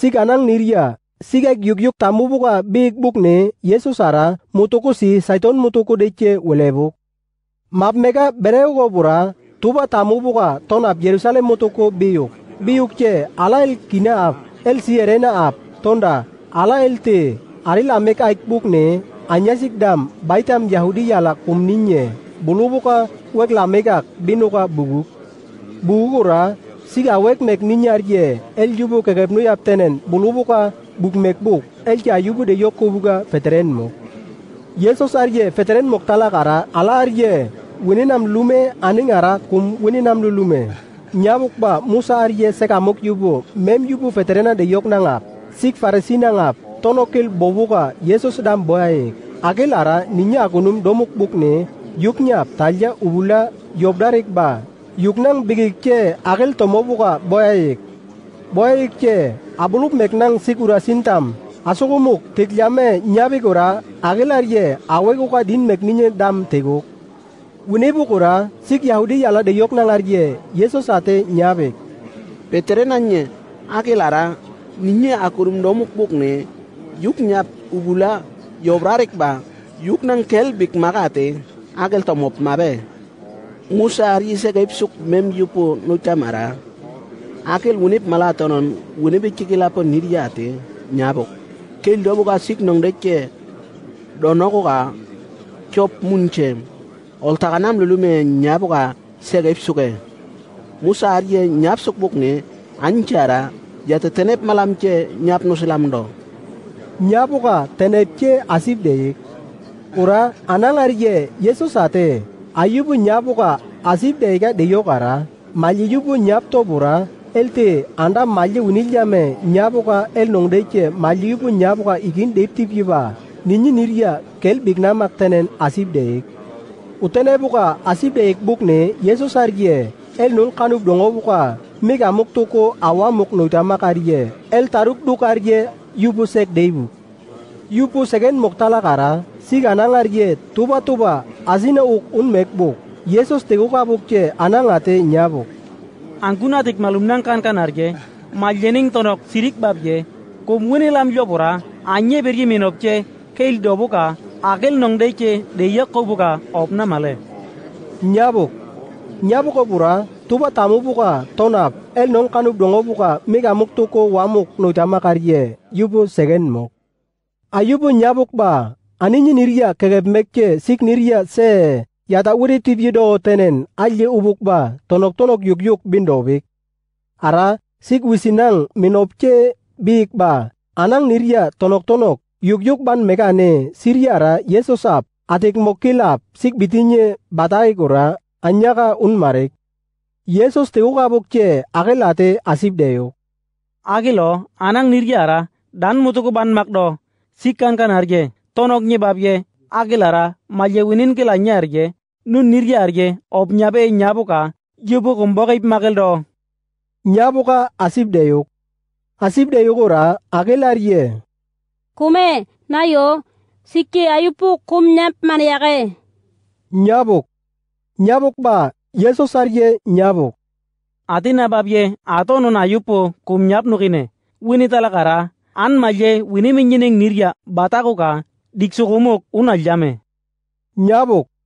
Sik anang niria. Sik ek yuk yuk tamu buka big buk ne. Yesus ara mutuku si saiton mutuku deche wele buk. Map meka bereo go bura. Tuba tamu buka ton ap Yerusalem mutuku biyuk. Biyuk che ala el kina ap. El si Tonda ala el te. Ari la meka ek buk ne. Anyasik dam baitam Yahudi ya la kum wek binuka bugu Bugura sig awek mek ni nyar je el jubu kekep nu yap tenen bulubu ka buk mek buk el ki yubu de yokku buga fetren mo yesus arje fetren mo tala gara ala arje wini nam lume ani ngara kum wini nam lu lume nyamuk ba musa arje seka mok yubu mem yubu fetrena de yok nanga sik farisi nanga tonokil ka yesus dam ai agel ara ninya agunum domuk buk ne yuk nyap talja ubula yobdarik ba yuknang bigikce agel to boyaik boyaik boyayikce abulup meknang sikura sintam asugumuk tiklame nyabikura awego ka din mekninye dam unebu kora sik yahudi yala de yoknangarye yeso sate nyabik petere nanye agelara ninye akurum domuk bukne yuk nyap ubula yobrarik ba yuk nang kel bik magate agel to mob mabe musa musari sega ipsuk mem yupo no chamara akil wunip malatonon wunip chikila po niriyate nyabo kel dobo ga sik nong deke dono ko ga chop munche oltaganam lulume nyabo ga suke ipsuke musari nyap suk bukne anchara yata tenep malamche nyap no silamdo nyabo ga che asib deyik ura analarije yesus ate ayubu nyabuka asib dega gara, yogara mali yubu nyab to elte anda mali uni jame nyabuka el nong deke mali yubu nyabuka igin de tipiba ninyi niria kel bigna maktenen asib de utene buka asib de ek buk ne sargie el nul kanub dongo buka mega muktoko awa muk no el taruk du karie yubu sek deibu yubu segen moktala kara Sigana ngariye tuba tuba azina uk un mekbuk. Yesus teguka bukce anang ate nyabuk. kan kan arge, maljening tonok sirik babje, komune lam jopura, anye beri minopce, keil dobuka, agel nong deke, deyak kobuka, opna male. Nyabuk, nyabuk obura, tuba tamu buka, tonap, el nong kanuk mega muktuko wamuk nojama karje, yubu segen mok. Ayubu nyabuk ba, aninyi niria kegeb mekke sik niria se yada uri tenen alye ubuk ba tonok tonok yuk yuk bindobik. Ara sik wisinang minopce bik ba anang niria tonok tonok yuk yuk ban megane siria yesosap atik mokilap zik bitinye batai gura anyaga unmarek. Yesus teuga bukce agelate asib deyo. Agilo anang niria ra dan mutuku ban makdo sikkan kan harge. tonok nyibab ye agilara mayewinin gila nyar ye nun niryar ye ob nyabe nyabuka yubu kumbogib do nyabuka asib deyuk asib deyuk ora agilar ye kume nayo sikki ayupu kum nyap man yage nyabuk nyabuk ba yeso sarye nyabuk atina babye atonu na yupo kum nyap nukine wini talakara an malye wini minyining nirya batakuka Dixo una llame. Ñabok